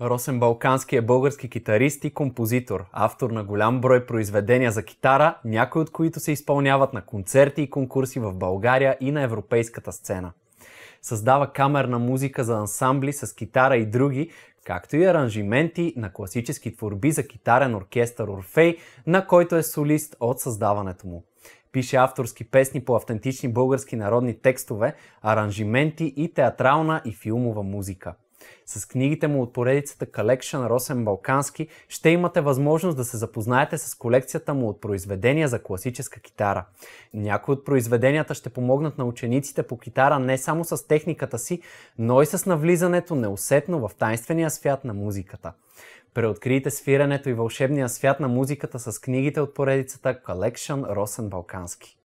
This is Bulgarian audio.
Росен Балкански е български китарист и композитор, автор на голям брой произведения за китара, някои от които се изпълняват на концерти и конкурси в България и на европейската сцена. Създава камерна музика за ансамбли с китара и други, както и аранжименти на класически творби за китарен оркестър Орфей, на който е солист от създаването му. Пише авторски песни по автентични български народни текстове, аранжименти и театрална и филмова музика. С книгите му от поредицата Collection Росен Балкански ще имате възможност да се запознаете с колекцията му от произведения за класическа китара. Някои от произведенията ще помогнат на учениците по китара не само с техниката си, но и с навлизането неусетно в тайнствения свят на музиката. Преоткрийте свирането и вълшебния свят на музиката с книгите от поредицата Collection Росен Балкански.